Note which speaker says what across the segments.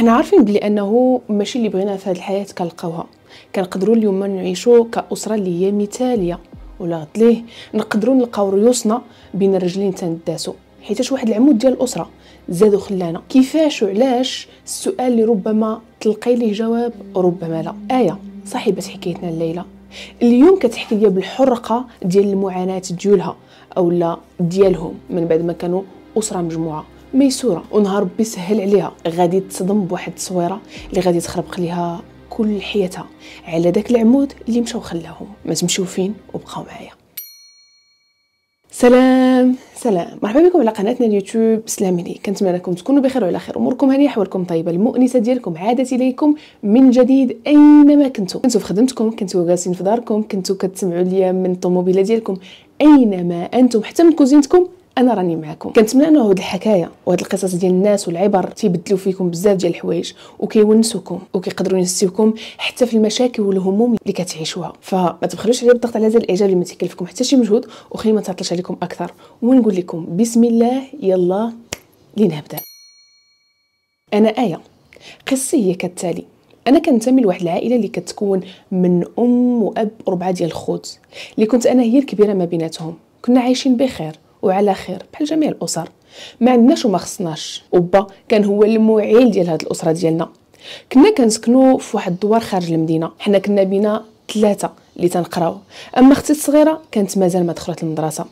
Speaker 1: حنا عارفين بلي انه ماشي اللي بغينا في هذه الحياه كنلقاوها كنقدروا اليوم نعيشوا كاسره اللي هي مثاليه ولا غد ليه نقدروا نلقاو ريوسنا بين الرجلين تنداسو حيتاش واحد العمود ديال الاسره زادو خلانا كيفاش وعلاش السؤال اللي ربما تلقي ليه جواب ربما لا ايه صاحبه حكايتنا الليله اليوم كتحكي ليا بالحرقه ديال المعاناه ديالها اولا ديالهم من بعد ما كانوا اسره مجموعه ميسوره ونهار ربي سهل عليها غادي تصدم بواحد التصويره اللي غادي تخربق ليها كل حياتها على داك العمود اللي مشاو خلاهم ما تمشيو فين وبقاو معايا سلام سلام مرحبا بكم على قناتنا اليوتيوب سلاميني لي كنتمنى انكم تكونوا بخير وعلى خير اموركم هانيه احوالكم طيبه المؤنسه ديالكم عادت اليكم من جديد اينما كنتو كنتو في خدمتكم كنتو جالسين في داركم كنتو كتسمعوا ليا من الطوموبيله ديالكم اينما انتم حتى من كوزينتكم انا راني معاكم كنتمنى انه هاد الحكايه وهاد القصص ديال الناس والعبر تيبدلوا فيكم بزاف ديال الحوايج وكيونسوكم وكيقدروا ينسيوكم حتى في المشاكل والهموم اللي كتعيشوها فما تبخلوش عليا بالضغط على زر الاعجاب اللي ما تكلفكم حتى شي مجهود وخلي ما تعطلش عليكم اكثر ونقول لكم بسم الله يلا لنبدا انا ايه قصتي هي كالتالي انا كنتمي لواحد العائله اللي كتكون من ام واب وربعه ديال الخوت اللي كنت انا هي الكبيره ما بيناتهم كنا عايشين بخير وعلى خير بحال جميع الاسر ما عندناش وما خصناش وبا كان هو المعيل ديال هاد الاسره ديالنا كنا كنسكنوا في واحد الدوار خارج المدينه حنا كنا بينا ثلاثه اللي تنقراو اما اختي الصغيره كانت مازال ما دخلت المدرسه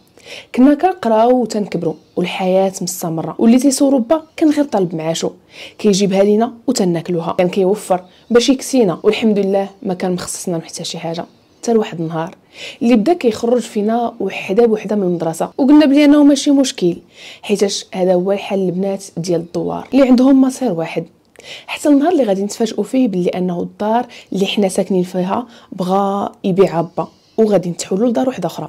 Speaker 1: كنا كنقراو وتنكبروا والحياه مستمره واللي تيصور با كان غير طالب معاشو كيجيبها لينا وتناكلوها كان كيوفر باش يكسينا والحمد لله ما كان مخصصنا حتى شي حاجه حتى لواحد النهار اللي بدا كيخرج فينا وحده بوحده من المدرسه وقلنا بلي انه ماشي مشكل حيتاش هذا هو الحل البنات ديال الدوار اللي عندهم مصير واحد حتى النهار اللي غادي نتفاجئوا فيه بلي انه الدار اللي حنا ساكنين فيها بغا يبيع با وغادي نتحولوا لدار واحده اخرى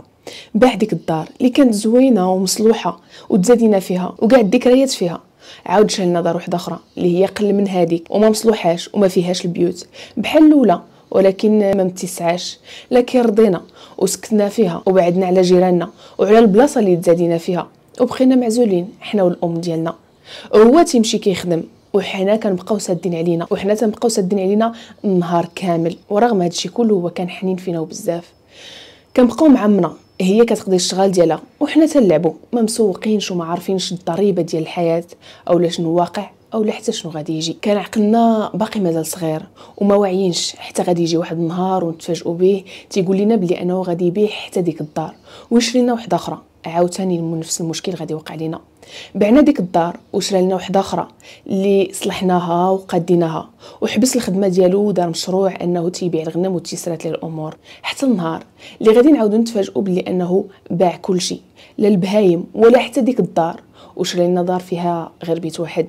Speaker 1: باع ديك الدار اللي كانت زوينه ومصلوحه وتزادينا فيها وكاع الذكريات فيها عاود شالنا دار واحده اخرى اللي هي قل من هذيك وما مصلوحاش وما فيهاش البيوت بحال الاولى ولكن ما متسعاش لكن رضينا وسكتنا فيها وبعدنا على جيراننا وعلى البلاصه اللي تزادينا فيها وبقينا معزولين حنا والام ديالنا هو تيمشي كيخدم وحنا كنبقاو سادين علينا وحنا تنبقاو سادين علينا النهار كامل ورغم هادشي كله هو كان حنين فينا وبزاف كنبقاو معمنا هي كتقضي الشغال ديالها وحنا تنلعبوا ما مسوقينش وما عارفينش الضريبه ديال الحياه اولا شنو واقع او لا حتى شنو غادي يجي كان عقلنا باقي مازال صغير وما واعيينش حتى غادي يجي واحد النهار ونتفاجئوا به تيقول لنا بلي انه غادي يبيع حتى ديك الدار ويشري لنا وحده اخرى عاوتاني نفس المشكل غادي يوقع لينا بعنا ديك الدار وشرا لنا وحده اخرى اللي صلحناها وقديناها وحبس الخدمه ديالو ودار مشروع انه تيبيع الغنم وتيسرات ليه الامور حتى النهار اللي غادي نعاودو نتفاجئوا بلي انه باع كلشي لا البهايم ولا حتى ديك الدار وشرا لنا دار فيها غير بيت واحد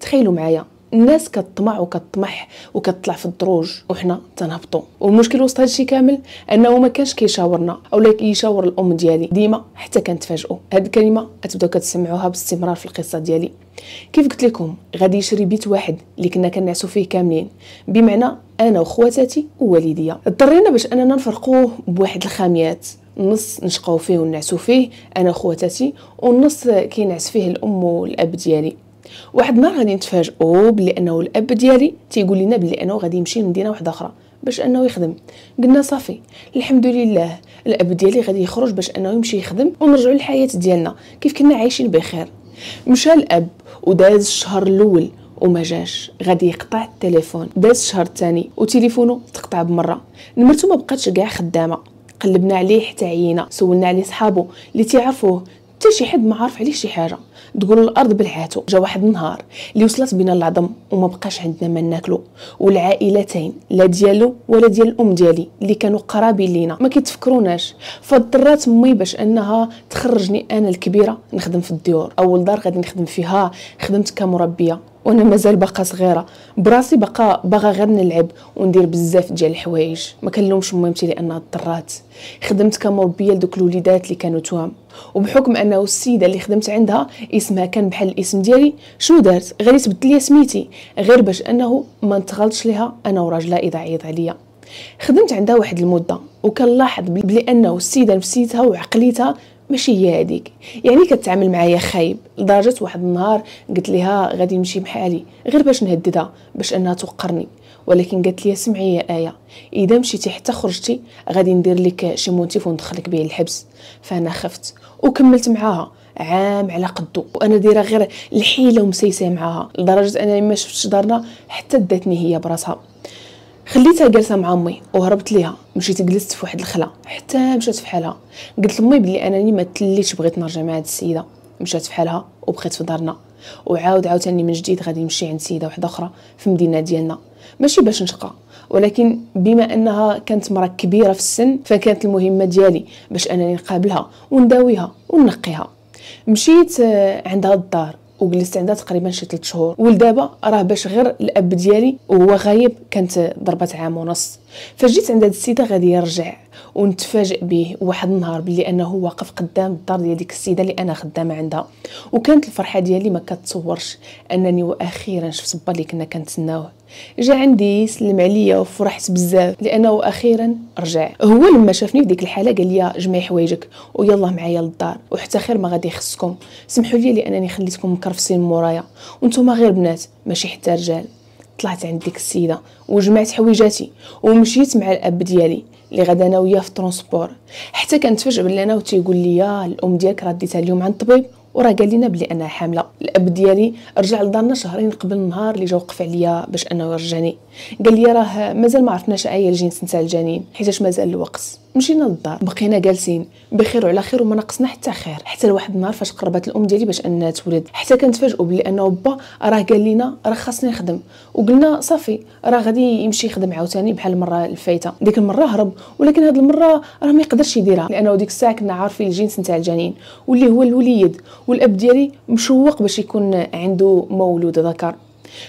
Speaker 1: تخيلوا معايا الناس كتطمع وكتطمح وكتطلع في الدروج وحنا تنهبطوا والمشكل وسط هادشي كامل انه ما كانش كيشاورنا اولا كيشاور الام ديالي ديما حتى كنتفاجئوا هاد الكلمه كتبداو كتسمعوها باستمرار في القصه ديالي كيف قلت لكم غادي يشري بيت واحد اللي كنا كنعسو فيه كاملين بمعنى انا وخواتاتي ووالديا اضطرينا باش اننا نفرقوه بواحد الخاميات نص نشقاو فيه ونعسو فيه انا وخواتاتي والنص كينعس فيه الام والاب ديالي واحد النهار غادي نتفاجئوا بلي انه الاب ديالي تيقول لنا بلي انه غادي يمشي لمدينه واحده اخرى باش انه يخدم قلنا صافي الحمد لله الاب ديالي غادي يخرج باش انه يمشي يخدم ونرجعوا للحياه ديالنا كيف كنا عايشين بخير مشى الاب وداز الشهر الاول وما جاش غادي يقطع التليفون داز الشهر الثاني وتليفونه تقطع بمره نمرته ما بقاتش كاع خدامه قلبنا عليه حتى عينا سولنا عليه صحابه اللي تيعرفوه حتى شي حد ما عارف عليه شي حاجه تقول الارض بلعاتو جا واحد النهار اللي وصلت بنا العظم وما بقاش عندنا ما ناكلو والعائلتين لا ديالو ولا ديال الام ديالي اللي كانوا قرابين لينا ما كيتفكروناش فضرات امي باش انها تخرجني انا الكبيره نخدم في الديور اول دار غادي نخدم فيها خدمت كمربيه وانا مازال باقا صغيره براسي باقا باغا غير نلعب وندير بزاف ديال الحوايج ما كنلومش مامتي لانها ضرات خدمت كمربيه لدوك الوليدات اللي كانوا توام وبحكم انه السيده اللي خدمت عندها اسمها كان بحال الاسم ديالي شنو دارت غادي تبدل لي سميتي غير باش انه ما نتغلطش ليها انا وراجلها اذا عيط عليا خدمت عندها واحد المده وكنلاحظ بلي انه السيده نفسيتها وعقليتها ماشي هي هذيك يعني كتعامل معايا خايب لدرجه واحد النهار قلت ليها غادي نمشي بحالي غير باش نهددها باش انها توقرني ولكن قالت لي سمعي يا ايه اذا مشيتي حتى خرجتي غادي ندير لك شي موتيف وندخلك به الحبس فانا خفت وكملت معاها عام على قدو وانا دايره غير الحيله ومسيسه معاها لدرجه انا ما شفتش دارنا حتى داتني هي براسها خليتها جالسه مع امي وهربت ليها مشيت جلست في واحد الخلا حتى مشات في حالها قلت لامي بلي انني ما تليتش بغيت نرجع مع هاد السيده مشات في حالها وبقيت في دارنا وعاود عاوتاني من جديد غادي نمشي عند سيده واحده اخرى في المدينه ديالنا ماشي باش نشقى ولكن بما انها كانت مرا كبيره في السن فكانت المهمه ديالي باش انني نقابلها ونداويها وننقيها مشيت آه، عند هاد الدار وجلست عندها تقريبا شي 3 شهور ولدابا راه باش غير الاب ديالي وهو غايب كانت ضربات عام ونص فجيت عند هاد السيده غادي يرجع ونتفاجئ به واحد النهار بلي انه واقف قدام الدار ديال ديك السيده اللي انا خدامه عندها وكانت الفرحه ديالي ما كتصورش انني واخيرا شفت با اللي كنا كنتسناوه جا عندي سلم عليا وفرحت بزاف لانه اخيرا رجع هو لما شافني في ديك الحاله قال لي جمعي حوايجك ويلا معايا للدار وحتى خير ما غادي يخصكم سمحوا لي لانني خليتكم مكرفسين مورايا وانتم غير بنات ماشي حتى رجال طلعت عند ديك السيده وجمعت حويجاتي ومشيت مع الاب ديالي اللي غدا انا وياه في الترونسبور حتى كنتفاجئ بلي انا تيقول لي الام ديالك راه ديتها اليوم عند الطبيب وراه قال لنا بلي انا حامله الاب ديالي رجع لدارنا شهرين قبل النهار اللي جا وقف عليا باش انه يرجعني قال لي راه مازال ما عرفناش اي الجنس نتاع الجنين حيتاش مازال الوقت مشينا للدار بقينا جالسين بخير وعلى خير وما نقصنا حتى خير حتى لواحد النهار فاش قربت الام ديالي باش انها تولد حتى كنتفاجئوا بلي انه با راه قال لينا راه خاصني نخدم وقلنا صافي راه غادي يمشي يخدم عاوتاني بحال المره الفايته ديك المره هرب ولكن هاد المره راه ما يقدرش يديرها لانه ديك الساعه كنا عارفين الجنس نتاع الجنين واللي هو الوليد والاب ديالي مشوق باش يكون عنده مولود ذكر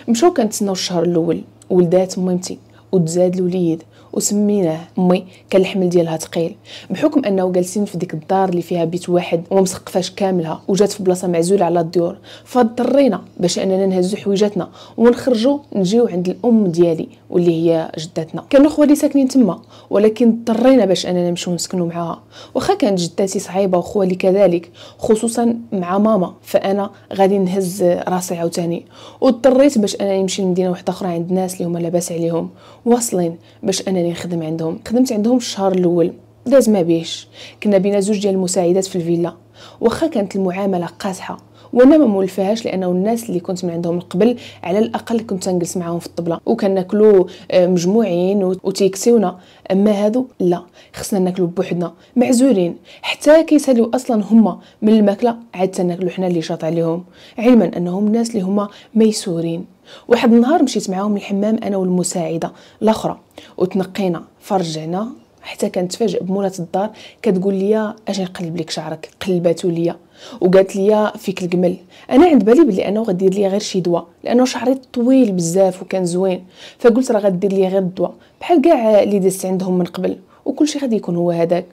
Speaker 1: مشاو كنتسناو الشهر الاول ولدات ميمتي وتزاد الوليد وسميناه امي كان الحمل ديالها ثقيل بحكم انه جالسين في ديك الدار اللي فيها بيت واحد وما مسقفاش كاملها وجات في بلاصه معزوله على الديور فاضطرينا باش اننا نهزو حويجاتنا ونخرجوا نجيو عند الام ديالي واللي هي جداتنا كانوا لي ساكنين تما ولكن اضطرينا باش اننا نمشيو نسكنوا معاها واخا كانت جداتي صعيبه وخوالي كذلك خصوصا مع ماما فانا غادي نهز راسي عاوتاني واضطريت باش انني نمشي لمدينه واحده اخرى عند ناس اللي هما لاباس عليهم واصلين باش انني نخدم عندهم خدمت عندهم الشهر الاول داز ما بيش كنا بينا زوج ديال المساعدات في الفيلا واخا كانت المعامله قاسحه وانا ما مولفهاش لانه الناس اللي كنت من عندهم قبل على الاقل كنت نجلس معاهم في الطبله وكناكلو آه، مجموعين وتيكسيونا اما هادو لا خصنا ناكلو بوحدنا معزولين حتى كيساليو اصلا هما من الماكله عاد تناكلو حنا اللي شاط عليهم علما انهم الناس اللي هما ميسورين واحد النهار مشيت معاهم الحمام انا والمساعده الاخرى وتنقينا فرجعنا حتى كنتفاجئ بمولات الدار كتقول لي اجي نقلب لك شعرك قلباتو ليا وقالت لي فيك الجمل انا عند بالي بلي انه غدير لي غير شي دواء لانه شعري طويل بزاف وكان زوين فقلت راه غدير لي غير الدواء بحال كاع اللي دزت عندهم من قبل وكلشي غادي يكون هو هذاك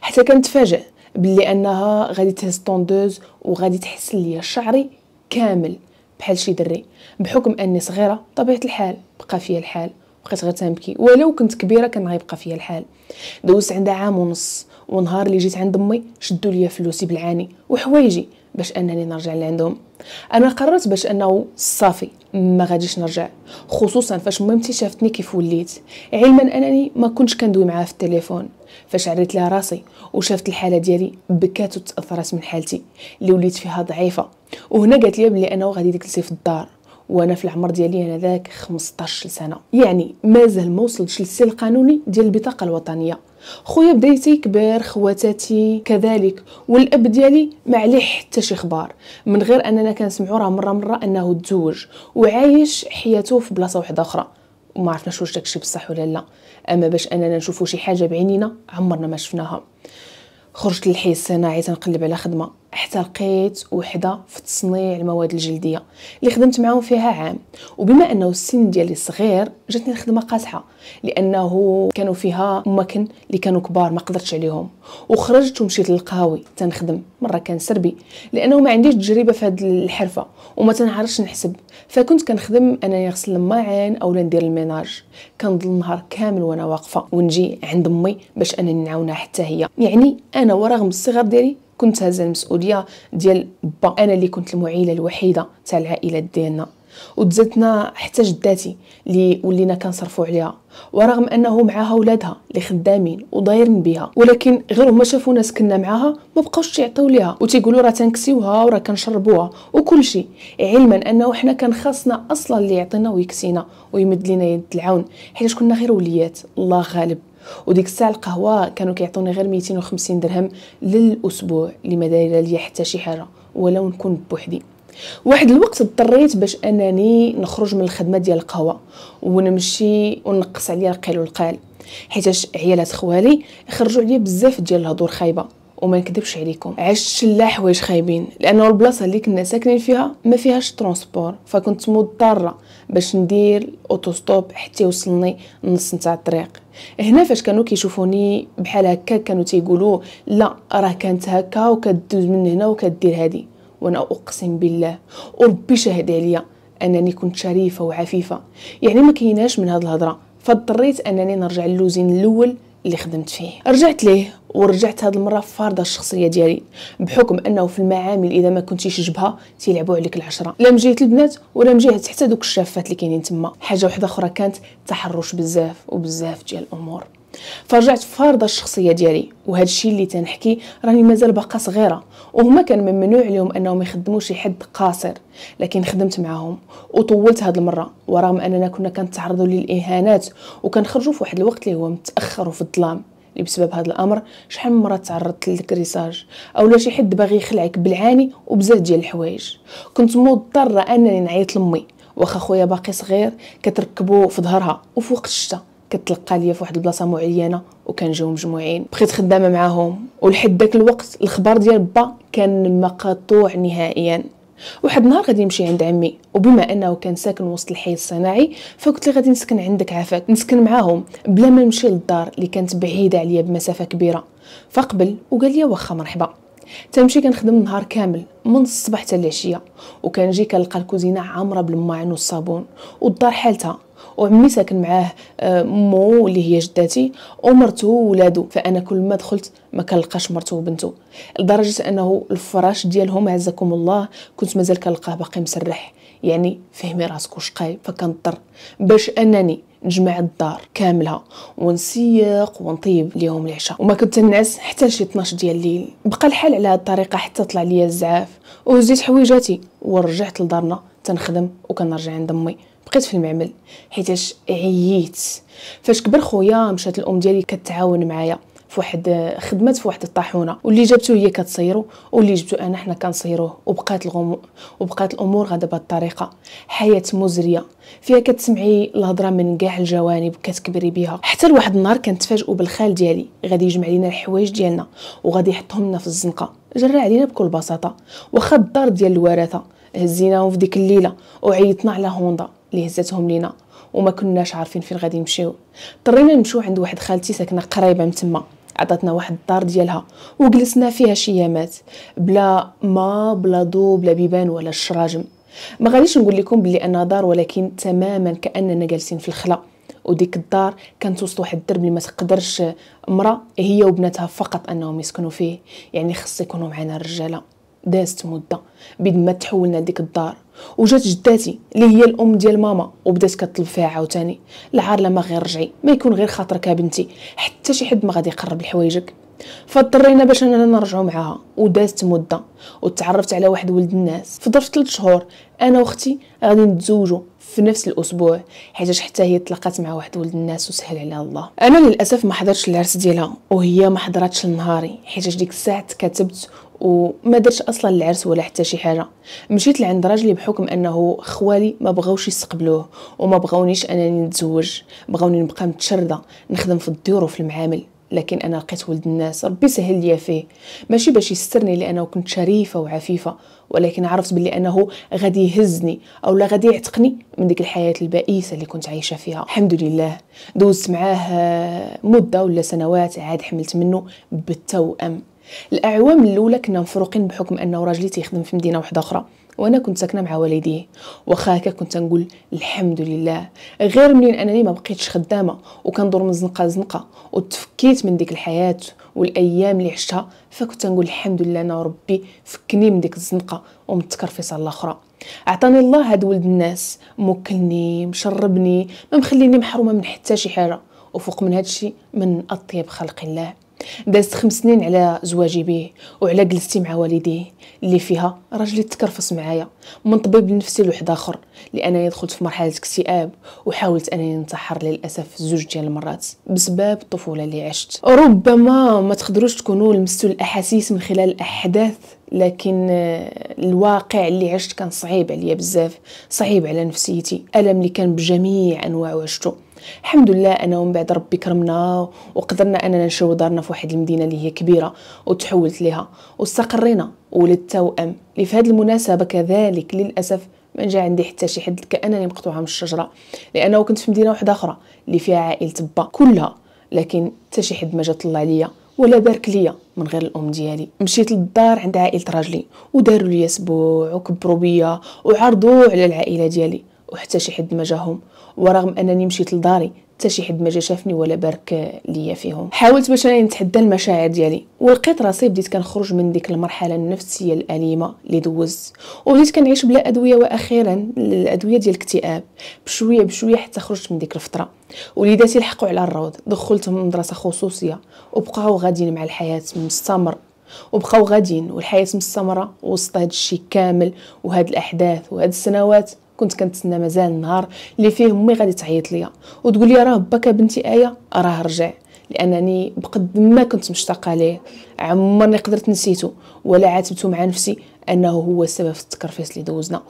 Speaker 1: حتى كنتفاجئ بلي انها غادي تهز طوندوز وغادي تحسن ليا شعري كامل بحال شي دري بحكم اني صغيره بطبيعه الحال بقى فيا الحال بقيت غتنبكي ولو كنت كبيره كان غيبقى فيا الحال دوزت عندها عام ونص ونهار اللي جيت عند امي شدوا ليا فلوسي بالعاني وحوايجي باش انني نرجع لعندهم انا قررت باش انه صافي ما غاديش نرجع خصوصا فاش مامتي شافتني كيف وليت علما انني ما كنتش كندوي معاها في التليفون فاش عريت لها راسي وشافت الحاله ديالي بكات وتاثرت من حالتي اللي وليت فيها ضعيفه وهنا قالت لي بلي انا غادي ديك في الدار وانا في العمر ديالي انا ذاك 15 سنه يعني مازال ما وصلتش للسن القانوني ديال البطاقه الوطنيه خويا بدا تيكبر خواتاتي كذلك والاب ديالي ما عليه حتى شي خبار من غير اننا كنسمعوا راه مره مره انه تزوج وعايش حياته في بلاصه واحده اخرى وما عرفناش واش داكشي بصح ولا لا اما باش اننا نشوفوا شي حاجه بعينينا عمرنا ما شفناها خرجت للحي الصناعي تنقلب على خدمه حتى لقيت وحده في تصنيع المواد الجلديه اللي خدمت معاهم فيها عام وبما انه السن ديالي صغير جاتني الخدمه قاصحه لانه كانوا فيها مكن اللي كانوا كبار ما قدرتش عليهم وخرجت ومشيت للقهاوي تنخدم مره كان سربي لانه ما عنديش تجربه في هذه الحرفه وما تنعرفش نحسب فكنت كنخدم انني نغسل الماعين اولا ندير الميناج كنضل النهار كامل وانا واقفه ونجي عند امي باش انني نعاونها حتى هي يعني انا انا ورغم الصغر ديالي كنت هز المسؤوليه ديال با انا اللي كنت المعيله الوحيده تاع العائله ديالنا وتزتنا حتى جداتي اللي ولينا كنصرفوا عليها ورغم انه معاها ولادها اللي خدامين وضايرين بها ولكن غير هما شافونا سكننا معها معاها ما بقاوش يعطيو ليها وتيقولوا راه تنكسيوها وراه كنشربوها وكل شيء علما انه حنا كان خاصنا اصلا اللي يعطينا ويكسينا ويمد لينا يد العون حيت كنا غير وليات الله غالب وديك الساعه القهوه كانوا كيعطوني غير 250 درهم للاسبوع اللي ما دايره ليا حتى شي حاجه ولو نكون بوحدي واحد الوقت اضطريت باش انني نخرج من الخدمه ديال القهوه ونمشي ونقص عليا القيل والقال حيتاش عيالات خوالي خرجوا عليا بزاف ديال الهضور خايبه وما نكذبش عليكم عشت شلا حوايج خايبين لانه البلاصه اللي كنا ساكنين فيها ما فيهاش ترونسبور فكنت مضطره باش ندير اوتوستوب حتى يوصلني نص نتاع الطريق هنا فاش كانوا كيشوفوني بحال هكا كانوا تيقولوا لا راه كانت هكا وكدوز من هنا وكدير هادي وانا اقسم بالله وربي شهد عليا انني كنت شريفه وعفيفه يعني ما كيناش من هاد الهضره فاضطريت انني نرجع للوزين الاول اللي خدمت فيه رجعت ليه ورجعت هاد المره فارضه الشخصيه ديالي بحكم انه في المعامل اذا ما كنتيش جبهه تيلعبوا عليك العشره لا من البنات ولا من حتى دوك الشافات اللي كاينين تما حاجه واحده اخرى كانت تحرش بزاف وبزاف ديال الامور فرجعت فارضه الشخصيه ديالي وهذا الشيء اللي تنحكي راني مازال باقا صغيره وهما كان ممنوع عليهم انهم يخدموا شي حد قاصر لكن خدمت معاهم وطولت هاد المره ورغم اننا كنا كنتعرضوا للاهانات وكنخرجوا في واحد الوقت اللي هو متاخر وفي الظلام اللي بسبب هذا الامر شحال من مره تعرضت للكريساج اولا شي حد باغي يخلعك بالعاني وبزاف ديال الحوايج كنت مضطره انني نعيط لامي واخا خويا باقي صغير كتركبو في ظهرها وفي وقت الشتاء كتلقى ليا في واحد البلاصه معينه وكنجيو مجموعين بقيت خدامه معاهم ولحد داك الوقت الخبر ديال با كان مقطوع نهائيا واحد النهار غادي نمشي عند عمي وبما انه كان ساكن وسط الحي الصناعي فقلت لي غادي نسكن عندك عافاك نسكن معاهم بلا ما نمشي للدار اللي كانت بعيده عليا بمسافه كبيره فقبل وقال لي واخا مرحبا تمشي كنخدم نهار كامل من الصباح حتى العشيه وكنجي كنلقى الكوزينه عامره بالماعن والصابون والدار حالتها وعمي ساكن معاه آه، مو اللي هي جداتي ومرته وولادو فانا كل ما دخلت ما كنلقاش مرته وبنته لدرجه انه الفراش ديالهم عزكم الله كنت مازال كنلقاه باقي مسرح يعني فهمي راسك واش قاي فكنضطر باش انني نجمع الدار كاملها ونسيق ونطيب ليهم العشاء وما كنت نعس حتى شي 12 ديال الليل بقى الحال على هاد الطريقه حتى طلع ليا الزعاف وهزيت حويجاتي ورجعت لدارنا تنخدم وكنرجع عند امي بقيت في المعمل حيتاش عييت فاش كبر خويا مشات الام ديالي كتعاون معايا في واحد خدمات في واحد الطاحونه واللي جابته هي كتصيرو واللي جبتو انا حنا كنصيروه وبقات الغمو وبقات الامور غادا بهاد الطريقه حياه مزريه فيها كتسمعي الهضره من كاع الجوانب كتكبري بها حتى لواحد النهار كنتفاجئوا بالخال ديالي غادي يجمع لينا الحوايج ديالنا وغادي يحطهم لنا في الزنقه جرى علينا بكل بساطه واخا الدار ديال الوراثه هزيناهم في ديك الليله وعيطنا على هوندا اللي هزتهم لينا وما كناش عارفين فين غادي نمشيو اضطرينا نمشيو عند واحد خالتي ساكنه قريبه من تما عطاتنا واحد الدار ديالها وجلسنا فيها شي يامات بلا ما بلا ضو بلا بيبان ولا شراجم ما غاديش نقول لكم بلي انا دار ولكن تماما كاننا جالسين في الخلا وديك الدار كانت وسط واحد الدرب اللي ما تقدرش امراه هي وبناتها فقط انهم يسكنوا فيه يعني خص يكونوا معنا الرجاله دازت مده بيد ما تحولنا ديك الدار وجات جداتي اللي هي الام ديال ماما وبدات كطلب فيها عاوتاني العار لما غير رجعي ما يكون غير خاطرك يا بنتي حتى شي حد ما غادي يقرب لحوايجك فاضطرينا باش اننا نرجعوا معاها ودازت مده وتعرفت على واحد ولد الناس في ظرف 3 شهور انا واختي غادي نتزوجوا في نفس الاسبوع حيت حتى هي تلاقات مع واحد ولد الناس وسهل عليها الله انا للاسف ما حضرتش العرس ديالها وهي ما حضراتش لنهاري حيت ديك الساعه تكاتبت وما درتش اصلا العرس ولا حتى شي حاجه مشيت لعند راجلي بحكم انه خوالي ما بغاوش يستقبلوه وما بغاونيش انني نتزوج بغاوني نبقى متشرده نخدم في الديور وفي المعامل لكن انا لقيت ولد الناس ربي سهل ليا فيه ماشي باش يسترني لانه كنت شريفه وعفيفه ولكن عرفت بلي انه غادي يهزني او لا غادي يعتقني من ديك الحياه البائسه اللي كنت عايشه فيها الحمد لله دوزت معاه آه، مده ولا سنوات عاد حملت منه بالتوأم الاعوام الاولى كنا مفروقين بحكم انه راجلي تيخدم في مدينه واحده اخرى وانا كنت ساكنه مع والديه واخا هكا كنت نقول الحمد لله غير منين انني ما بقيتش خدامه وكندور من زنقه لزنقه وتفكيت من ديك الحياه والايام اللي عشتها فكنت نقول الحمد لله انا وربي فكني من ديك الزنقه ومن التكرفصه الاخرى عطاني الله هاد ولد الناس موكلني مشربني ما مخليني محرومه من حتى شي حاجه وفوق من هادشي من اطيب خلق الله دازت خمس سنين على زواجي به وعلى جلستي مع والديه اللي فيها راجلي تكرفص معايا من طبيب نفسي لواحد اخر لانني دخلت في مرحله اكتئاب وحاولت انني انتحر للاسف زوج ديال المرات بسبب الطفوله اللي عشت ربما ما تقدروش تكونوا لمستوا الاحاسيس من خلال الاحداث لكن آه، الواقع اللي عشت كان صعيب عليا بزاف صعيب على نفسيتي الم اللي كان بجميع انواعه عشته الحمد لله انا ومن بعد ربي كرمنا وقدرنا اننا نشرو دارنا في واحد المدينه اللي هي كبيره وتحولت لها واستقرينا ولدت توأم اللي في هذه المناسبه كذلك للاسف ما جا عندي حتى شي حد كانني مقطوعه من الشجره لانه كنت في مدينه واحده اخرى اللي فيها عائله با كلها لكن حتى شي حد ما جا طلع ليا ولا بارك ليا من غير الام ديالي مشيت للدار عند عائله راجلي وداروا لي اسبوع وكبروا بيا وعرضوا على العائله ديالي وحتى شي حد ما جاهم ورغم انني مشيت لداري حتى شي حد ما جا شافني ولا بارك ليا فيهم حاولت باش انا نتحدى المشاعر ديالي ولقيت راسي بديت كنخرج من ديك المرحله النفسيه الاليمه اللي دوزت وبديت كنعيش بلا ادويه واخيرا الادويه ديال الاكتئاب بشويه بشويه حتى خرجت من ديك الفتره وليداتي لحقوا على الروض دخلتهم مدرسه خصوصيه وبقاو غاديين مع الحياه مستمر وبقاو غاديين والحياه مستمره وسط هذا الشيء كامل وهاد الاحداث وهاد السنوات كنت كنتسنى مازال النهار اللي فيه امي غادي تعيط ليا وتقول لي راه باك بنتي ايه راه رجع لانني بقد ما كنت مشتاقه ليه عمرني قدرت نسيته ولا عاتبته مع نفسي انه هو السبب في التكرفيس اللي دوزنا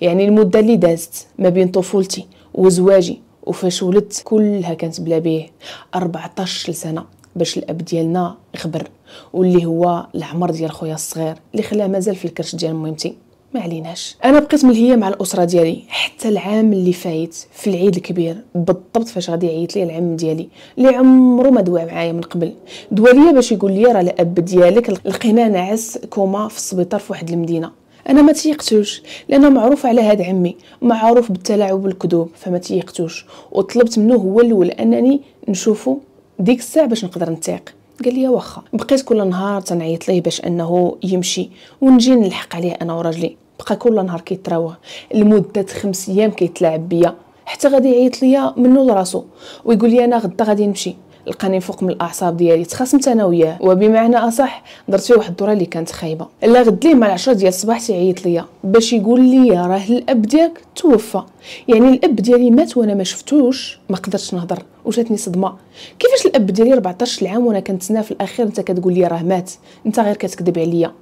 Speaker 1: يعني المده اللي دازت ما بين طفولتي وزواجي وفاش ولدت كلها كانت بلا بيه 14 سنه باش الاب ديالنا غبر واللي هو العمر ديال خويا الصغير اللي خلاه مازال في الكرش ديال ميمتي ما عليناش انا بقيت ملهيه مع الاسره ديالي حتى العام اللي فايت في العيد الكبير بالضبط فاش غادي يعيط لي العم ديالي اللي عمرو ما دوا معايا من قبل دوا ليا باش يقول لي راه الاب ديالك لقيناه نعس كوما في السبيطار في واحد المدينه انا ما تيقتوش لانه معروف على هاد عمي معروف بالتلاعب والكذوب فما تيقتوش وطلبت منه هو الاول انني نشوفه ديك الساعه باش نقدر نتيق قال لي واخا بقيت كل نهار تنعيط ليه باش انه يمشي ونجي نلحق عليه انا وراجلي بقى كل نهار كيتراوه لمده خمس ايام كيتلاعب بيا حتى غادي يعيط ليا منو لراسو ويقول لي انا غدا غادي نمشي لقاني فوق من الاعصاب ديالي تخاصمت انا وياه وبمعنى اصح درت فيه واحد الدوره اللي كانت خايبه الا غد ليه مع العشرة ديال الصباح تيعيط ليا باش يقول لي راه الاب ديالك توفى يعني الاب ديالي مات وانا ما شفتوش ما قدرتش نهضر وجاتني صدمه كيفاش الاب ديالي 14 عام وانا كنتسنى في الاخير انت كتقول لي راه مات انت غير كتكذب عليا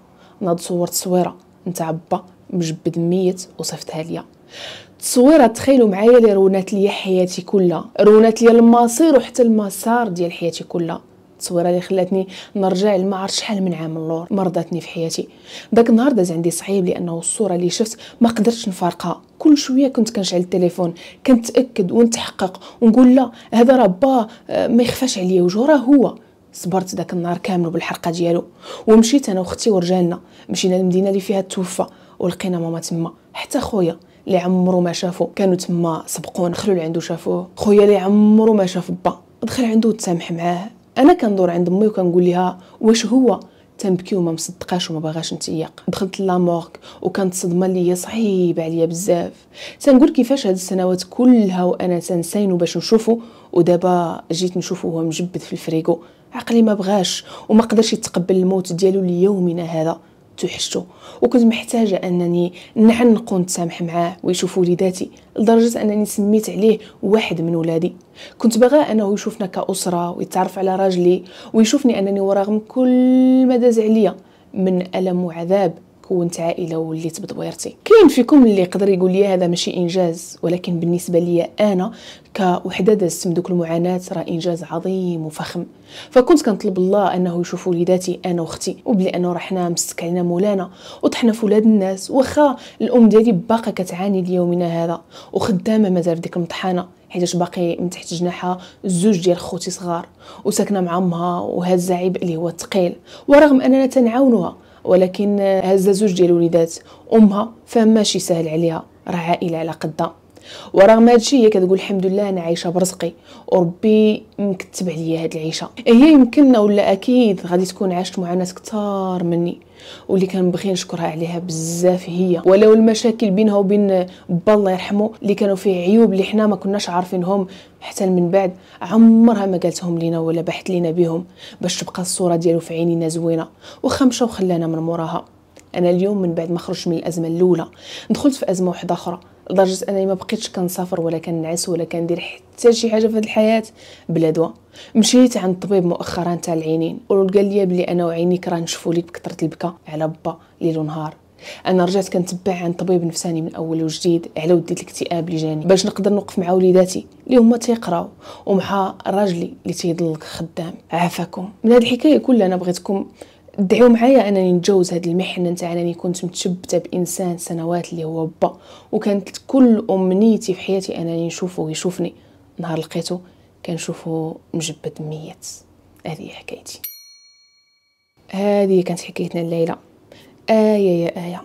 Speaker 1: ناض صورت صويره نتاع با مجبد ميت وصفتها ليا تصويره تخيلوا معايا اللي رونات ليا حياتي كلها رونات ليا المصير وحتى المسار ديال حياتي كلها التصويره اللي خلاتني نرجع لما عرفت شحال من عام اللور مرضتني في حياتي داك النهار داز عندي صعيب لانه الصوره اللي شفت ما قدرتش نفارقها كل شويه كنت كنشعل التليفون كنتاكد ونتحقق ونقول لا هذا راه با آه، ما يخفاش عليا وجهه راه هو صبرت داك النهار كامل بالحرقه ديالو ومشيت انا واختي ورجالنا مشينا للمدينه اللي فيها توفى ولقينا ماما تما حتى خويا اللي عمرو ما شافو كانوا تما سبقوه اللي لعندو شافوه خويا اللي عمرو ما شاف با دخل عندو وتسامح معاه انا كندور عند امي وكنقول لها واش هو تنبكي وما مصدقاش وما باغاش نتيق دخلت لامورك وكانت صدمه ليا صعيبه عليا بزاف تنقول كيفاش هاد السنوات كلها وانا تنساينو باش نشوفو ودابا جيت نشوفو وهو مجبد في الفريغو عقلي ما بغاش وما قدرش يتقبل الموت ديالو ليومنا هذا توحشتو وكنت محتاجه انني نعنق ونتسامح معاه ويشوف وليداتي لدرجه انني سميت عليه واحد من ولادي كنت باغا انه يشوفنا كاسره ويتعرف على راجلي ويشوفني انني ورغم كل ما داز عليا من الم وعذاب كونت عائله وليت بدويرتي كاين فيكم اللي يقدر يقول لي هذا ماشي انجاز ولكن بالنسبه لي انا كوحده دازت من دوك المعاناه راه انجاز عظيم وفخم فكنت كنطلب الله انه يشوف وليداتي انا واختي وبلي انه راه حنا مسك علينا مولانا وطحنا في ولاد الناس واخا الام ديالي باقا كتعاني ليومنا هذا وخدامه مازال في ديك المطحانه حيتاش باقي من تحت جناحها زوج ديال خوتي صغار وساكنه مع امها وهذا العبء اللي هو ثقيل ورغم اننا تنعاونوها ولكن هزه زوج ديال الوليدات امها فهم ماشي سهل عليها راه عائله على قدها ورغم هادشي هي كتقول الحمد لله انا عايشه برزقي وربي مكتب عليا هاد العيشه هي يمكن ولا اكيد غادي تكون عاشت معاناه كثار مني واللي كنبغي نشكرها عليها بزاف هي ولو المشاكل بينها وبين با الله يرحمه اللي كانوا فيه عيوب اللي حنا ما كناش عارفينهم حتى من بعد عمرها ما قالتهم لينا ولا بحت لينا بهم باش تبقى الصوره ديالو في عينينا زوينه وخا مشى وخلانا من موراها انا اليوم من بعد ما خرجت من الازمه الاولى دخلت في ازمه واحده اخرى لدرجه انني ما بقيتش كنسافر ولا كنعس ولا كندير حتى شي حاجه في الحياه بلا دواء مشيت عند الطبيب مؤخرا تاع العينين وقال لي بلي انا وعينيك راه نشوفوا بكثره البكا على با ليل ونهار انا رجعت كنتبع عند طبيب نفساني من اول وجديد على وديت الاكتئاب اللي جاني باش نقدر نوقف مع وليداتي اللي هما تيقراو ومع راجلي اللي تيضلك خدام عافاكم من هاد الحكايه كلها انا بغيتكم دعيو معايا انني نتجاوز هاد المحنه نتاع انني كنت متشبته بانسان سنوات اللي هو با وكانت كل امنيتي في حياتي انني نشوفه ويشوفني نهار لقيته كنشوفه مجبد ميت هذه حكايتي هذه كانت حكايتنا الليله ايه يا ايه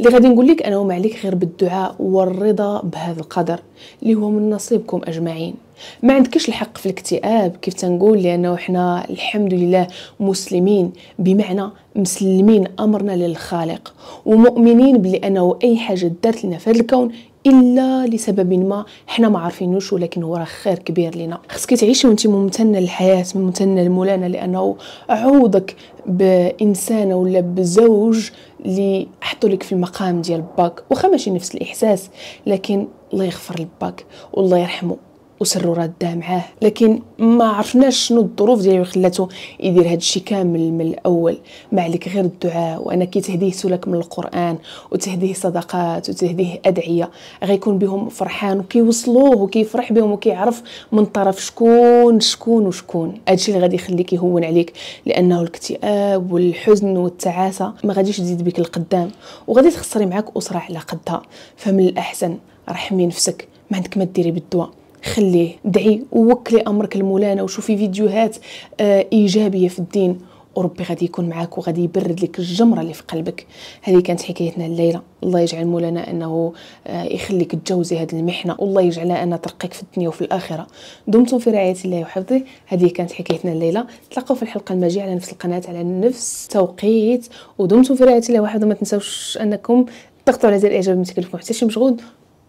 Speaker 1: اللي غادي نقول لك انا وما عليك غير بالدعاء والرضا بهذا القدر اللي هو من نصيبكم اجمعين ما عندكش الحق في الاكتئاب كيف تنقول لانه حنا الحمد لله مسلمين بمعنى مسلمين امرنا للخالق ومؤمنين بلي انه اي حاجه دارت لنا في هذا الكون الا لسبب ما حنا ما عارفينوش ولكن هو راه خير كبير لنا خصك تعيشي وانت ممتنه للحياه ممتنه لمولانا لانه عوضك بانسان ولا بزوج اللي حطوا لك في المقام ديال باك واخا ماشي نفس الاحساس لكن الله يغفر لباك والله يرحمه وسروا راه معاه لكن ما عرفناش شنو الظروف ديالو خلاته يدير هذا الشيء كامل من الاول ما عليك غير الدعاء وانا كي تهديه سلك من القران وتهديه صدقات وتهديه ادعيه غيكون بهم فرحان وكيوصلوه وكيفرح بهم وكيعرف من طرف شكون شكون وشكون الشيء اللي غادي يخليك يهون عليك لانه الاكتئاب والحزن والتعاسه ما غاديش تزيد بك القدام وغادي تخسري معاك اسره على قدها فمن الاحسن رحمي نفسك ما عندك ما ديري بالدواء خليه دعي ووكلي امرك لمولانا وشوفي فيديوهات آه، ايجابيه في الدين وربي غادي يكون معاك وغادي يبرد لك الجمره اللي في قلبك هذه كانت حكايتنا الليله الله يجعل مولانا انه آه، يخليك تجاوزي هذه المحنه والله يجعلها انها ترقيك في الدنيا وفي الاخره دمتم في رعايه الله وحفظه هذه كانت حكايتنا الليله تلقوا في الحلقه الماجيه على نفس القناه على نفس التوقيت ودمتم في رعايه الله وحفظه ما تنساوش انكم تضغطوا على زر الاعجاب حتى شي مشغول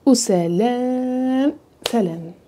Speaker 1: وسلام سلام